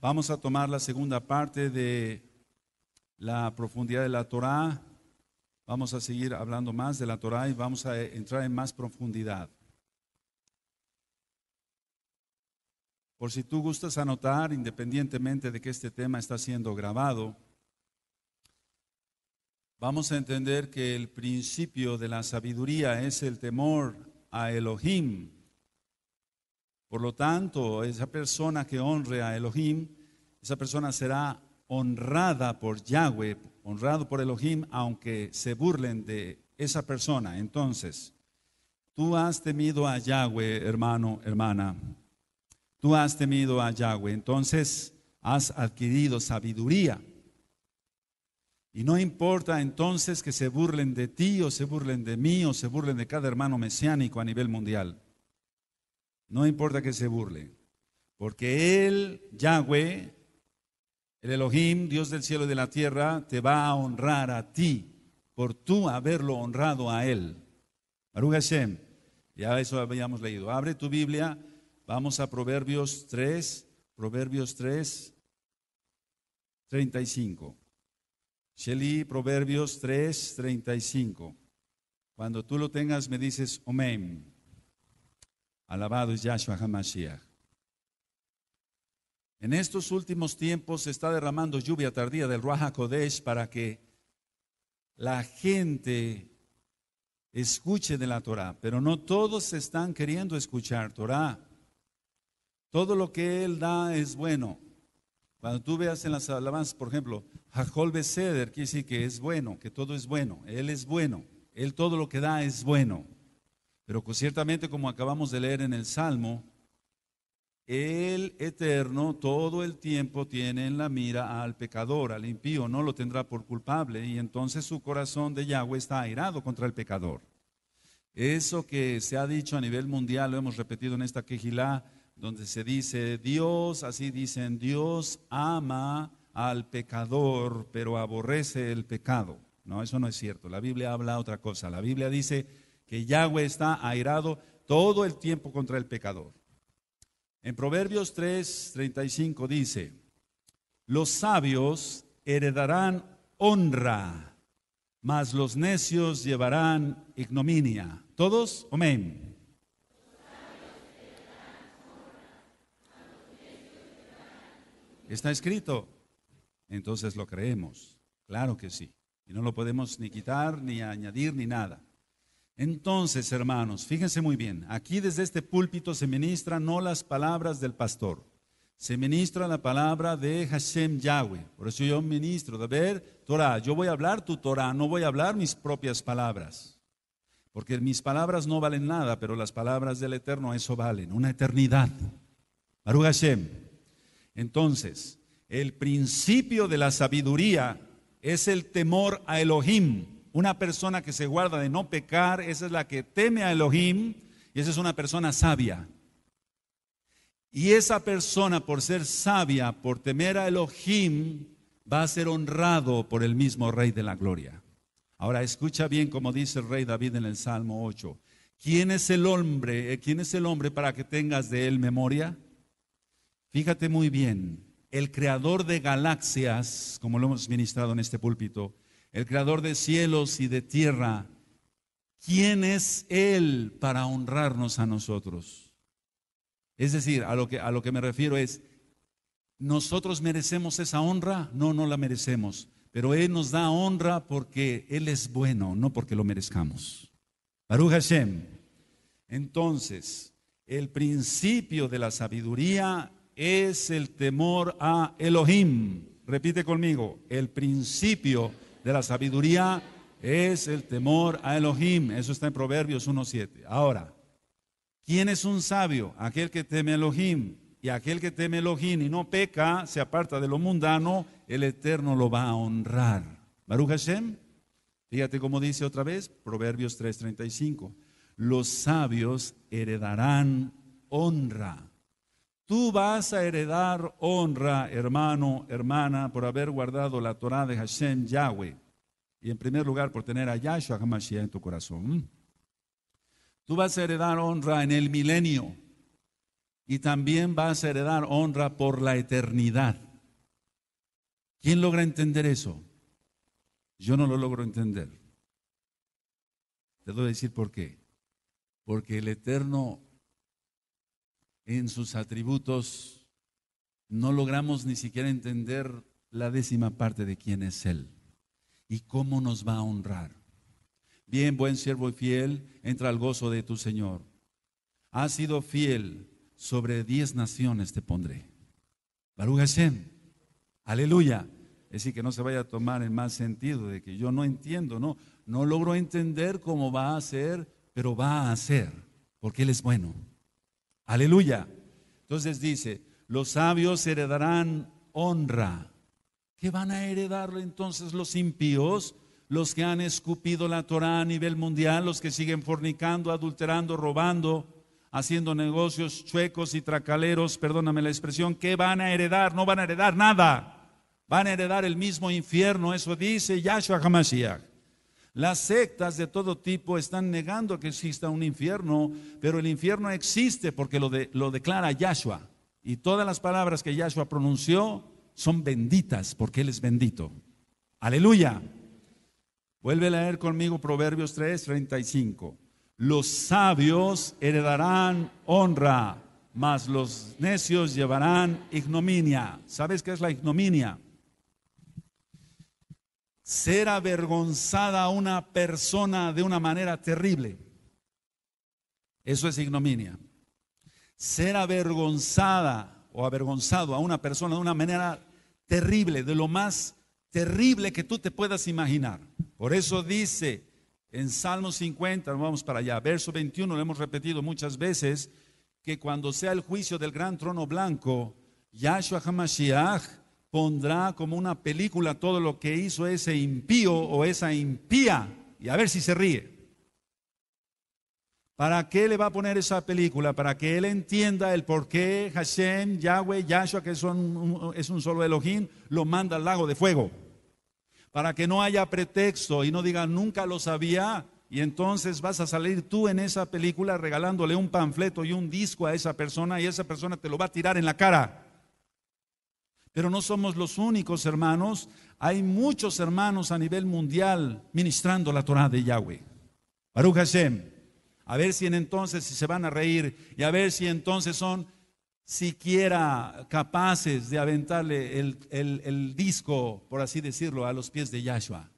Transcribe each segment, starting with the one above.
Vamos a tomar la segunda parte de la profundidad de la Torá. Vamos a seguir hablando más de la Torá y vamos a entrar en más profundidad. Por si tú gustas anotar, independientemente de que este tema está siendo grabado, vamos a entender que el principio de la sabiduría es el temor a Elohim, por lo tanto, esa persona que honre a Elohim, esa persona será honrada por Yahweh, honrado por Elohim, aunque se burlen de esa persona. Entonces, tú has temido a Yahweh, hermano, hermana. Tú has temido a Yahweh. Entonces, has adquirido sabiduría. Y no importa entonces que se burlen de ti o se burlen de mí o se burlen de cada hermano mesiánico a nivel mundial. No importa que se burle, porque Él, Yahweh, el Elohim, Dios del cielo y de la tierra, te va a honrar a ti por tú haberlo honrado a Él. Baruch Hashem, ya eso habíamos leído. Abre tu Biblia, vamos a Proverbios 3, Proverbios 3, 35. Shelly, Proverbios 3, 35. Cuando tú lo tengas, me dices, Alabado es Yahshua HaMashiach. En estos últimos tiempos se está derramando lluvia tardía del Ruach Kodesh para que la gente escuche de la Torah, pero no todos están queriendo escuchar Torah. Todo lo que Él da es bueno. Cuando tú veas en las alabanzas, por ejemplo, Jajol Beseder quiere decir que es bueno, que todo es bueno. Él es bueno. Él todo lo que da es bueno. Pero ciertamente, como acabamos de leer en el Salmo, el Eterno todo el tiempo tiene en la mira al pecador, al impío, no lo tendrá por culpable y entonces su corazón de Yahweh está airado contra el pecador. Eso que se ha dicho a nivel mundial, lo hemos repetido en esta quejilá, donde se dice, Dios, así dicen, Dios ama al pecador, pero aborrece el pecado. No, eso no es cierto. La Biblia habla otra cosa. La Biblia dice, que Yahweh está airado todo el tiempo contra el pecador. En Proverbios 3.35 dice, los sabios heredarán honra, mas los necios llevarán ignominia. ¿Todos? Amén. Está escrito. Entonces lo creemos. Claro que sí. Y no lo podemos ni quitar, ni añadir, ni nada. Entonces, hermanos, fíjense muy bien, aquí desde este púlpito se ministra no las palabras del pastor, se ministra la palabra de Hashem Yahweh. Por eso yo ministro, de ver, Torah, yo voy a hablar tu Torah, no voy a hablar mis propias palabras. Porque mis palabras no valen nada, pero las palabras del Eterno eso valen, una eternidad. Baruch Hashem. Entonces, el principio de la sabiduría es el temor a Elohim. Una persona que se guarda de no pecar, esa es la que teme a Elohim y esa es una persona sabia. Y esa persona, por ser sabia, por temer a Elohim, va a ser honrado por el mismo Rey de la Gloria. Ahora escucha bien como dice el Rey David en el Salmo 8. ¿Quién es el hombre? Eh, ¿Quién es el hombre para que tengas de él memoria? Fíjate muy bien, el creador de galaxias, como lo hemos ministrado en este púlpito, el creador de cielos y de tierra, ¿quién es Él para honrarnos a nosotros? Es decir, a lo que, a lo que me refiero es, ¿nosotros merecemos esa honra? No, no la merecemos, pero Él nos da honra porque Él es bueno, no porque lo merezcamos. Baruch Hashem. Entonces, el principio de la sabiduría es el temor a Elohim. Repite conmigo, el principio de la sabiduría es el temor a Elohim. Eso está en Proverbios 1.7. Ahora, ¿quién es un sabio? Aquel que teme a Elohim. Y aquel que teme a Elohim y no peca, se aparta de lo mundano, el Eterno lo va a honrar. Baruch Hashem, fíjate cómo dice otra vez, Proverbios 3.35. Los sabios heredarán honra Tú vas a heredar honra, hermano, hermana, por haber guardado la Torah de Hashem Yahweh. Y en primer lugar, por tener a Yahshua HaMashiach en tu corazón. Mm. Tú vas a heredar honra en el milenio. Y también vas a heredar honra por la eternidad. ¿Quién logra entender eso? Yo no lo logro entender. Te voy a decir por qué. Porque el Eterno en sus atributos, no logramos ni siquiera entender la décima parte de quién es Él y cómo nos va a honrar. Bien, buen siervo y fiel, entra al gozo de tu Señor. Ha sido fiel, sobre diez naciones te pondré. Baruch aleluya. Es decir, que no se vaya a tomar en mal sentido de que yo no entiendo, no, no logro entender cómo va a ser, pero va a ser, porque Él es bueno. Aleluya. Entonces dice, los sabios heredarán honra. ¿Qué van a heredar entonces los impíos? Los que han escupido la Torah a nivel mundial, los que siguen fornicando, adulterando, robando, haciendo negocios chuecos y tracaleros, perdóname la expresión, ¿qué van a heredar? No van a heredar nada. Van a heredar el mismo infierno, eso dice Yahshua HaMashiach. Las sectas de todo tipo están negando que exista un infierno, pero el infierno existe porque lo, de, lo declara Yahshua. Y todas las palabras que Yahshua pronunció son benditas porque Él es bendito. Aleluya. Vuelve a leer conmigo Proverbios 3, 35. Los sabios heredarán honra, mas los necios llevarán ignominia. ¿Sabes qué es la ignominia? ser avergonzada a una persona de una manera terrible. Eso es ignominia. Ser avergonzada o avergonzado a una persona de una manera terrible, de lo más terrible que tú te puedas imaginar. Por eso dice en Salmo 50, vamos para allá, verso 21, lo hemos repetido muchas veces, que cuando sea el juicio del gran trono blanco, Yahshua Hamashiach, pondrá como una película todo lo que hizo ese impío o esa impía y a ver si se ríe. ¿Para qué le va a poner esa película? Para que él entienda el por qué Hashem, Yahweh, Yahshua, que son, es un solo Elohim, lo manda al lago de fuego. Para que no haya pretexto y no diga nunca lo sabía, y entonces vas a salir tú en esa película regalándole un panfleto y un disco a esa persona y esa persona te lo va a tirar en la cara. Pero no somos los únicos hermanos. Hay muchos hermanos a nivel mundial ministrando la Torah de Yahweh. Baruch Hashem. A ver si en entonces si se van a reír y a ver si entonces son siquiera capaces de aventarle el, el disco, por así decirlo, a los pies de Yahshua.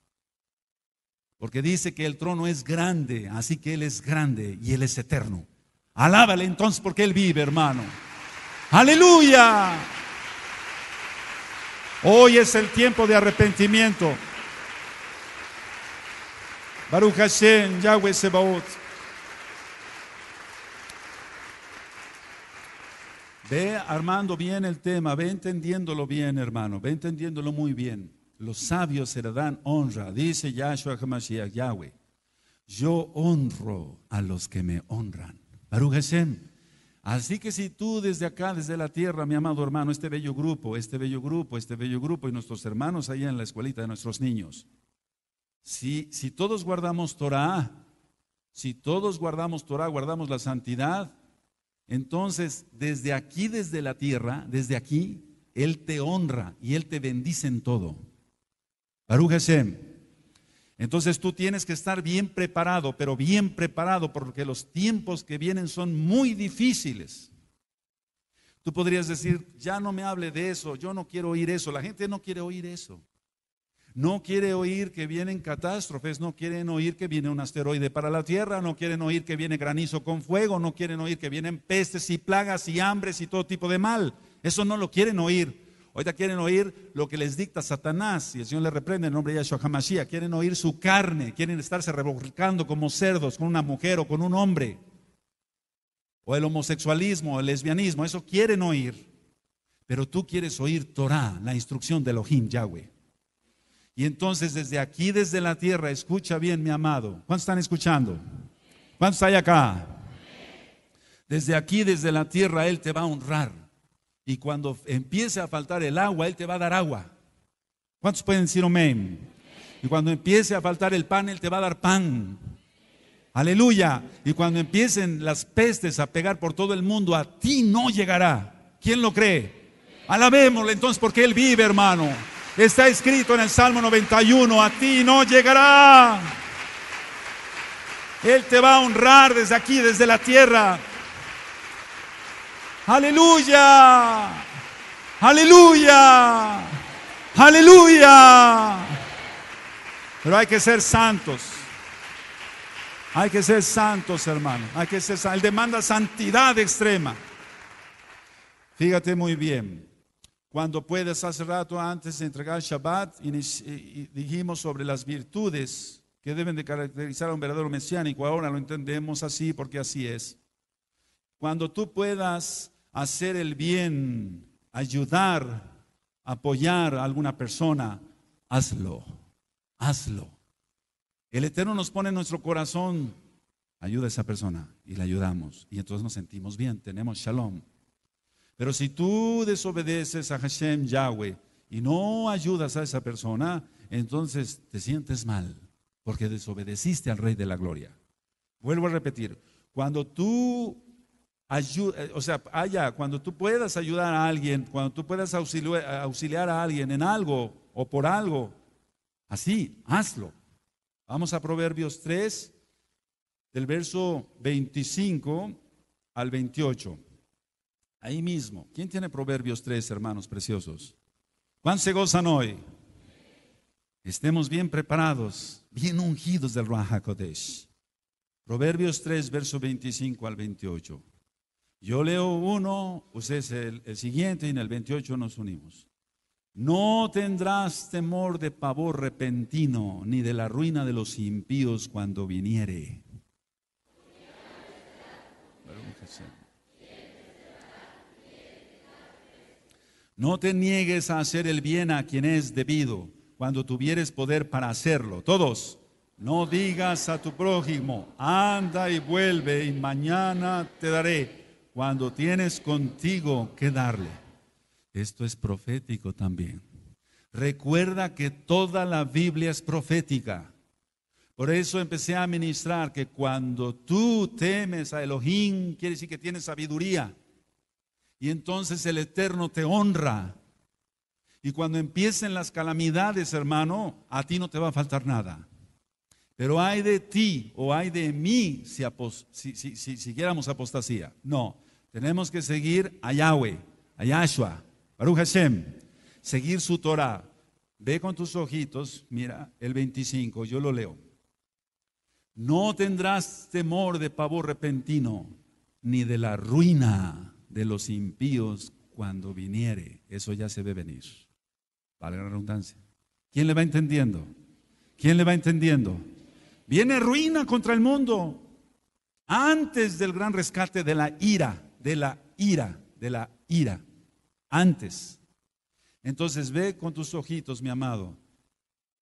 Porque dice que el trono es grande, así que Él es grande y Él es eterno. Alábale entonces porque Él vive, hermano. Aleluya. Hoy es el tiempo de arrepentimiento. Baruch Hashem, Yahweh Sebaot. Ve armando bien el tema, ve entendiéndolo bien, hermano, ve entendiéndolo muy bien. Los sabios se le dan honra, dice Yahshua HaMashiach, Yahweh. Yo honro a los que me honran. Baruch Hashem. Así que si tú desde acá, desde la tierra, mi amado hermano, este bello grupo, este bello grupo, este bello grupo y nuestros hermanos allá en la escuelita de nuestros niños, si, si todos guardamos Torah, si todos guardamos Torah, guardamos la santidad, entonces desde aquí, desde la tierra, desde aquí, Él te honra y Él te bendice en todo. Baruch entonces tú tienes que estar bien preparado, pero bien preparado porque los tiempos que vienen son muy difíciles. Tú podrías decir, ya no me hable de eso, yo no quiero oír eso, la gente no quiere oír eso. No quiere oír que vienen catástrofes, no quieren oír que viene un asteroide para la Tierra, no quieren oír que viene granizo con fuego, no quieren oír que vienen pestes y plagas y hambres y todo tipo de mal. Eso no lo quieren oír. Ahorita quieren oír lo que les dicta Satanás y el Señor les reprende en nombre de Yahshua HaMashiach. Quieren oír su carne, quieren estarse revolcando como cerdos con una mujer o con un hombre. O el homosexualismo, el lesbianismo, eso quieren oír. Pero tú quieres oír Torah, la instrucción de Elohim Yahweh. Y entonces desde aquí, desde la tierra, escucha bien, mi amado. ¿Cuántos están escuchando? ¿Cuántos hay acá? Desde aquí, desde la tierra, Él te va a honrar. Y cuando empiece a faltar el agua, Él te va a dar agua. ¿Cuántos pueden decir amén? Y cuando empiece a faltar el pan, Él te va a dar pan. Aleluya. Y cuando empiecen las pestes a pegar por todo el mundo, a ti no llegará. ¿Quién lo cree? Alabémosle entonces porque Él vive, hermano. Está escrito en el Salmo 91, a ti no llegará. Él te va a honrar desde aquí, desde la tierra. Aleluya. Aleluya. Aleluya. Pero hay que ser santos. Hay que ser santos, hermano. Hay que ser Él demanda santidad extrema. Fíjate muy bien. Cuando puedes, hace rato antes de entregar Shabbat, dijimos sobre las virtudes que deben de caracterizar a un verdadero mesiánico. Ahora lo entendemos así porque así es. Cuando tú puedas hacer el bien, ayudar, apoyar a alguna persona, hazlo, hazlo. El Eterno nos pone en nuestro corazón, ayuda a esa persona y la ayudamos. Y entonces nos sentimos bien, tenemos shalom. Pero si tú desobedeces a Hashem Yahweh y no ayudas a esa persona, entonces te sientes mal porque desobedeciste al Rey de la Gloria. Vuelvo a repetir, cuando tú eh, o sea, haya, cuando tú puedas ayudar a alguien, cuando tú puedas eh, auxiliar, a alguien en algo o por algo, así, hazlo. Vamos a Proverbios 3, del verso 25 al 28. Ahí mismo. ¿Quién tiene Proverbios 3, hermanos preciosos? ¿Cuán se gozan hoy? Estemos bien preparados, bien ungidos del Ruach HaKodesh. Proverbios 3, verso 25 al 28. Yo leo uno, usted es el, el siguiente y en el 28 nos unimos. No tendrás temor de pavor repentino, ni de la ruina de los impíos cuando viniere. No te niegues a hacer el bien a quien es debido, cuando tuvieres poder para hacerlo. Todos, no digas a tu prójimo, anda y vuelve y mañana te daré cuando tienes contigo que darle. Esto es profético también. Recuerda que toda la Biblia es profética. Por eso empecé a ministrar que cuando tú temes a Elohim, quiere decir que tienes sabiduría. Y entonces el Eterno te honra. Y cuando empiecen las calamidades, hermano, a ti no te va a faltar nada. Pero hay de ti o hay de mí si, si, siguiéramos apostasía. No, tenemos que seguir a Yahweh, a Yahshua, Baruch Hashem, seguir su Torah. Ve con tus ojitos, mira el 25, yo lo leo. No tendrás temor de pavor repentino, ni de la ruina de los impíos cuando viniere. Eso ya se ve venir. Vale la redundancia. ¿Quién le va entendiendo? ¿Quién le va entendiendo? Viene ruina contra el mundo antes del gran rescate de la ira, de la ira, de la ira, antes. Entonces ve con tus ojitos, mi amado,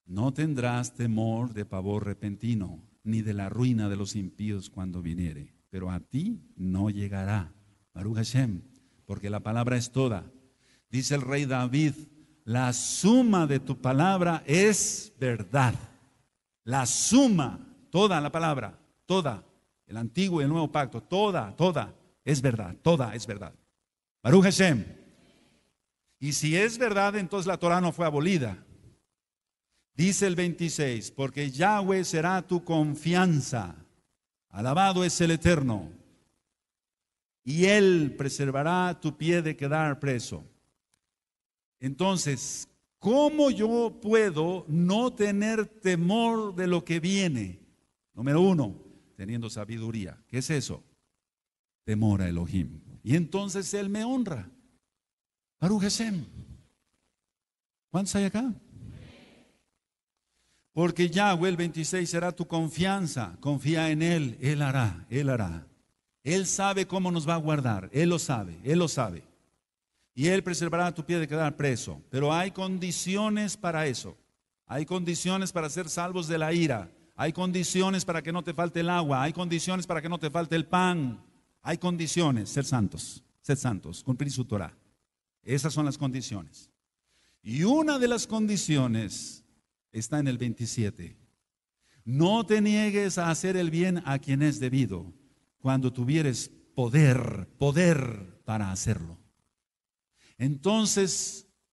no tendrás temor de pavor repentino, ni de la ruina de los impíos cuando viniere, pero a ti no llegará, Baruch Hashem, porque la palabra es toda. Dice el rey David, la suma de tu palabra es verdad. La suma, toda la palabra, toda, el antiguo y el nuevo pacto, toda, toda, es verdad, toda es verdad. Baruch Hashem. Y si es verdad, entonces la Torah no fue abolida. Dice el 26, porque Yahweh será tu confianza. Alabado es el Eterno. Y Él preservará tu pie de quedar preso. Entonces, ¿Cómo yo puedo no tener temor de lo que viene? Número uno, teniendo sabiduría. ¿Qué es eso? Temor a Elohim. Y entonces Él me honra. Arujesem. ¿Cuántos hay acá? Porque Yahweh el 26 será tu confianza. Confía en Él. Él hará, Él hará. Él sabe cómo nos va a guardar. Él lo sabe, Él lo sabe y él preservará tu pie de quedar preso. Pero hay condiciones para eso. Hay condiciones para ser salvos de la ira. Hay condiciones para que no te falte el agua. Hay condiciones para que no te falte el pan. Hay condiciones. Ser santos. Ser santos. Cumplir su Torah. Esas son las condiciones. Y una de las condiciones está en el 27. No te niegues a hacer el bien a quien es debido cuando tuvieres poder, poder para hacerlo. Entonces